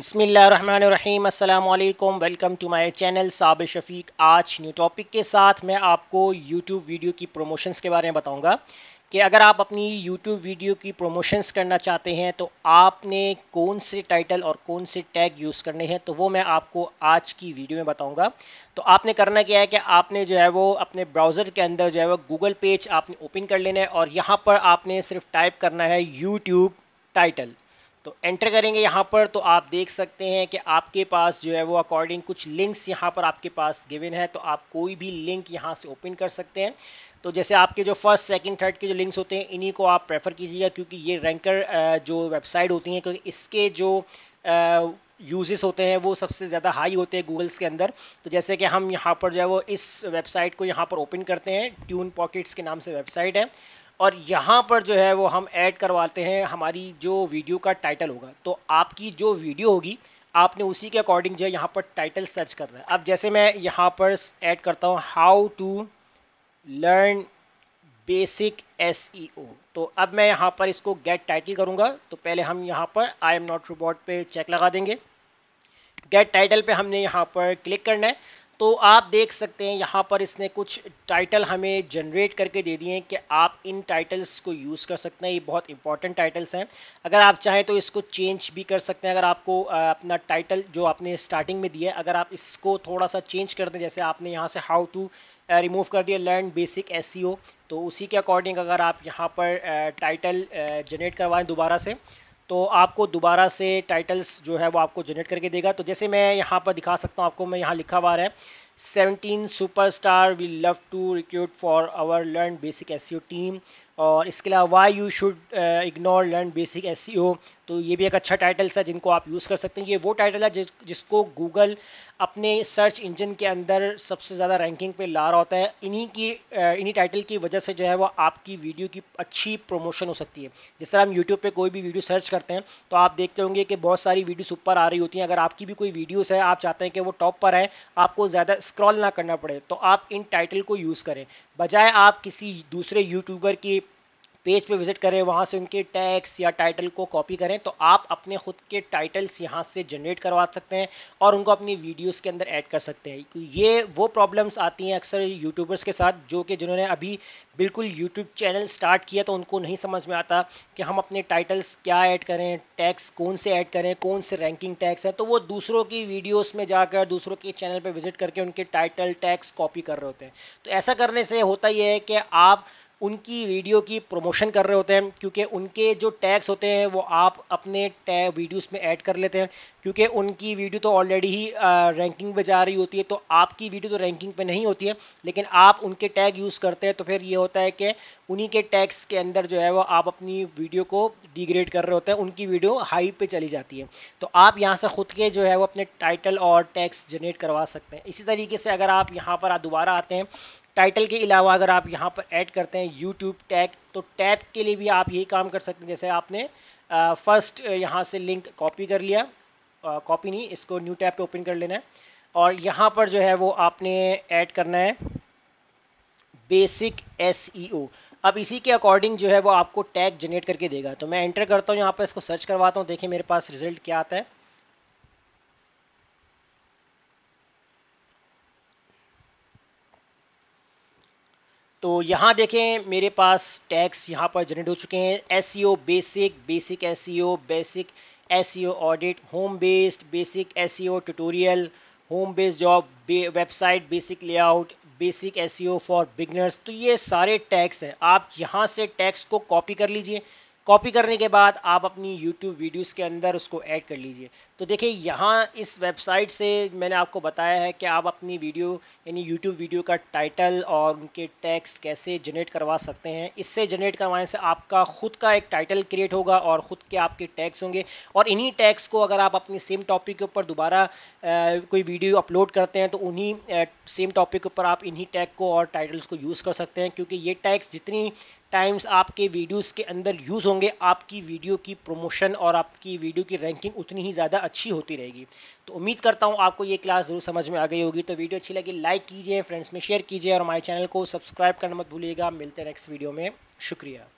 बसमीम अल्लाम welcome to my channel साब शफीक आज न्यू टॉपिक के साथ मैं आपको यूट्यूब वीडियो की प्रोमोशंस के बारे में बताऊंगा कि अगर आप अपनी यूट्यूब वीडियो की प्रोमोशंस करना चाहते हैं तो आपने कौन से टाइटल और कौन से टैग यूज़ करने हैं तो वो मैं आपको आज की वीडियो में बताऊंगा तो आपने करना क्या है कि आपने जो है वो अपने ब्राउज़र के अंदर जो है वो गूगल पेज आपने ओपन कर लेना है और यहाँ पर आपने सिर्फ टाइप करना है यूट्यूब टाइटल तो एंटर करेंगे यहाँ पर तो आप देख सकते हैं कि आपके पास जो है वो अकॉर्डिंग कुछ लिंक्स यहाँ पर आपके पास गिवन है तो आप कोई भी लिंक यहाँ से ओपन कर सकते हैं तो जैसे आपके जो फर्स्ट सेकंड थर्ड के जो लिंक्स होते हैं इन्हीं को आप प्रेफर कीजिएगा क्योंकि ये रैंकर जो वेबसाइट होती हैं क्योंकि इसके जो यूजेस होते हैं वो सबसे ज़्यादा हाई होते हैं गूगल्स के अंदर तो जैसे कि हम यहाँ पर जो है वो इस वेबसाइट को यहाँ पर ओपन करते हैं ट्यून पॉकेट्स के नाम से वेबसाइट है और यहाँ पर जो है वो हम ऐड करवाते हैं हमारी जो वीडियो का टाइटल होगा तो आपकी जो वीडियो होगी आपने उसी के अकॉर्डिंग जो है यहाँ पर टाइटल सर्च करना है अब जैसे मैं यहाँ पर ऐड करता हूँ how to learn basics तो अब मैं यहाँ पर इसको गेट टाइटल करूँगा तो पहले हम यहाँ पर आई एम नॉट रोबोट पे चेक लगा देंगे गेट टाइटल पे हमने यहाँ पर क्लिक करना है तो आप देख सकते हैं यहाँ पर इसने कुछ टाइटल हमें जनरेट करके दे दिए हैं कि आप इन टाइटल्स को यूज़ कर सकते हैं ये बहुत इंपॉर्टेंट टाइटल्स हैं अगर आप चाहें तो इसको चेंज भी कर सकते हैं अगर आपको अपना टाइटल जो आपने स्टार्टिंग में दिया है अगर आप इसको थोड़ा सा चेंज कर दें जैसे आपने यहाँ से हाउ टू रिमूव कर दिया लर्न बेसिक एस तो उसी के अकॉर्डिंग अगर आप यहाँ पर टाइटल जनरेट करवाएं दोबारा से तो आपको दोबारा से टाइटल्स जो है वो आपको जनरेट करके देगा तो जैसे मैं यहाँ पर दिखा सकता हूँ आपको मैं यहाँ लिखा हुआ है seventeen super star we love to recruit for our learn basics team और इसके अलावा why you should ignore learn basics तो ये भी एक अच्छा टाइटल्स है जिनको आप यूज़ कर सकते हैं ये वो टाइटल है जिस, जिसको गूगल अपने सर्च इंजन के अंदर सबसे ज़्यादा रैंकिंग पे ला रहा होता है इन्हीं की uh, इन्हीं टाइटल की वजह से जो है वो आपकी वीडियो की अच्छी प्रमोशन हो सकती है जिस तरह हम यूट्यूब पर कोई भी वीडियो सर्च करते हैं तो आप देखते होंगे कि बहुत सारी वीडियोज ऊपर आ रही होती हैं अगर आपकी भी कोई वीडियोज़ है आप चाहते हैं कि वो टॉप पर आए आपको ज़्यादा स्क्रॉल ना करना पड़े तो आप इन टाइटल को यूज़ करें बजाय आप किसी दूसरे यूट्यूबर की पेज पे विजिट करें वहाँ से उनके टैक्स या टाइटल को कॉपी करें तो आप अपने खुद के टाइटल्स यहाँ से जनरेट करवा सकते हैं और उनको अपनी वीडियोस के अंदर ऐड कर सकते हैं तो ये वो प्रॉब्लम्स आती हैं अक्सर यूट्यूबर्स के साथ जो कि जिन्होंने अभी बिल्कुल यूट्यूब चैनल स्टार्ट किया तो उनको नहीं समझ में आता कि हम अपने टाइटल्स क्या ऐड करें टैक्स कौन से ऐड करें कौन से रैंकिंग टैक्स है तो वो दूसरों की वीडियोस में जाकर दूसरों के चैनल पर विजिट करके उनके टाइटल टैक्स कॉपी कर रहे होते हैं तो ऐसा करने से होता ही है कि आप उनकी वीडियो की प्रमोशन कर रहे होते हैं क्योंकि उनके जो टैग्स होते हैं वो आप अपने टैग वीडियोस में ऐड कर लेते हैं क्योंकि उनकी वीडियो तो ऑलरेडी ही रैंकिंग पे जा रही होती है तो आपकी वीडियो तो रैंकिंग पे नहीं होती है लेकिन आप उनके टैग यूज़ करते हैं तो फिर ये होता है कि उन्हीं के टैग्स के अंदर जो है वो आप अपनी वीडियो को डिग्रेड कर रहे होते हैं उनकी वीडियो हाई पर चली जाती है तो आप यहाँ से ख़ुद के जो है वो अपने टाइटल और टैक्स जनरेट करवा सकते हैं इसी तरीके से अगर आप यहाँ पर दोबारा आते हैं टाइटल के अलावा अगर आप यहाँ पर ऐड करते हैं यूट्यूब टैग तो टैग के लिए भी आप यही काम कर सकते हैं जैसे आपने फर्स्ट यहाँ से लिंक कॉपी कर लिया कॉपी नहीं इसको न्यू टैब पे ओपन कर लेना है और यहाँ पर जो है वो आपने ऐड करना है बेसिक एस e अब इसी के अकॉर्डिंग जो है वो आपको टैग जनरेट करके देगा तो मैं एंटर करता हूँ यहाँ पर इसको सर्च करवाता हूँ देखिए मेरे पास रिजल्ट क्या आता है तो यहाँ देखें मेरे पास टैक्स यहाँ पर जनरेट हो चुके हैं एस basic basics basics audit home based basics tutorial home based job website basic layout basics for beginners तो ये सारे टैक्स हैं आप यहाँ से टैक्स को कॉपी कर लीजिए कॉपी करने के बाद आप अपनी यूट्यूब वीडियोस के अंदर उसको ऐड कर लीजिए तो देखिए यहाँ इस वेबसाइट से मैंने आपको बताया है कि आप अपनी वीडियो यानी यूट्यूब वीडियो का टाइटल और उनके टैक्स कैसे जनरेट करवा सकते हैं इससे जनरेट करवाने से आपका खुद का एक टाइटल क्रिएट होगा और खुद के आपके टैक्स होंगे और इन्हीं टैक्स को अगर आप अपनी सेम टॉपिक के ऊपर दोबारा कोई वीडियो अपलोड करते हैं तो उन्हीं सेम टॉपिक के ऊपर आप इन्हीं टैग को और टाइटल्स को यूज़ कर सकते हैं क्योंकि ये टैक्स जितनी टाइम्स आपके वीडियोस के अंदर यूज़ होंगे होंगे आपकी वीडियो की प्रमोशन और आपकी वीडियो की रैंकिंग उतनी ही ज़्यादा अच्छी होती रहेगी तो उम्मीद करता हूँ आपको ये क्लास ज़रूर समझ में आ गई होगी तो वीडियो अच्छी लगी लाइक कीजिए फ्रेंड्स में शेयर कीजिए और हमारे चैनल को सब्सक्राइब करना मत भूलिएगा मिलते हैं नेक्स्ट वीडियो में शुक्रिया